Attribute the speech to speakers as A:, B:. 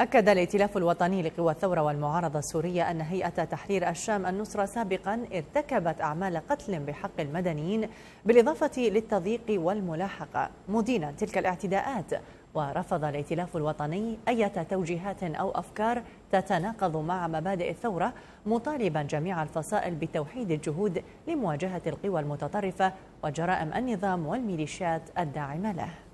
A: أكد الائتلاف الوطني لقوى الثورة والمعارضة السورية أن هيئة تحرير الشام النصرة سابقا ارتكبت أعمال قتل بحق المدنيين بالإضافة للتضييق والملاحقة مدينا تلك الاعتداءات ورفض الائتلاف الوطني أي توجيهات أو أفكار تتناقض مع مبادئ الثورة مطالبا جميع الفصائل بتوحيد الجهود لمواجهة القوى المتطرفة وجرائم النظام والميليشيات الداعمة له